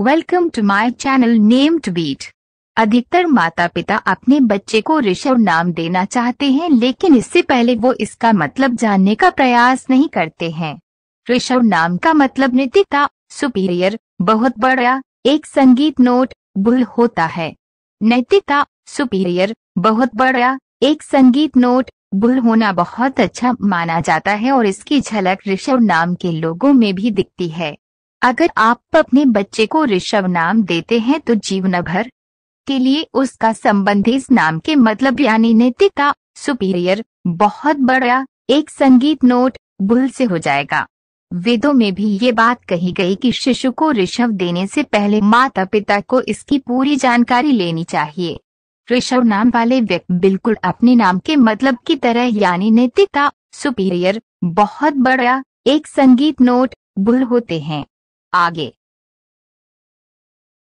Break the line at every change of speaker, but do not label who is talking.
welcome to my channel name to beat अधिकतर माता पिता अपने बच्चे को ऋषभ नाम देना चाहते हैं लेकिन इससे पहले वो इसका मतलब जानने का प्रयास नहीं करते हैं ऋषभ नाम का मतलब नैतिकता सुपीरियर बहुत बड़ा एक संगीत नोट भूल होता है नैतिकता सुपीरियर बहुत बड़ा एक संगीत नोट भूल होना बहुत अच्छा माना जाता है और इसकी झलक ऋषभ नाम के लोगों में भी दिखती है अगर आप अपने बच्चे को ऋषभ नाम देते हैं तो जीवन भर के लिए उसका संबंध इस नाम के मतलब यानी नैतिकता सुपीरियर बहुत बड़ा एक संगीत नोट भूल से हो जाएगा वेदों में भी ये बात कही गई कि शिशु को ऋषभ देने से पहले माता पिता को इसकी पूरी जानकारी लेनी चाहिए ऋषभ नाम वाले व्यक्ति बिल्कुल अपने नाम के मतलब की तरह यानी नैतिकता सुपीरियर बहुत बड़ा एक संगीत नोट भूल होते हैं आगे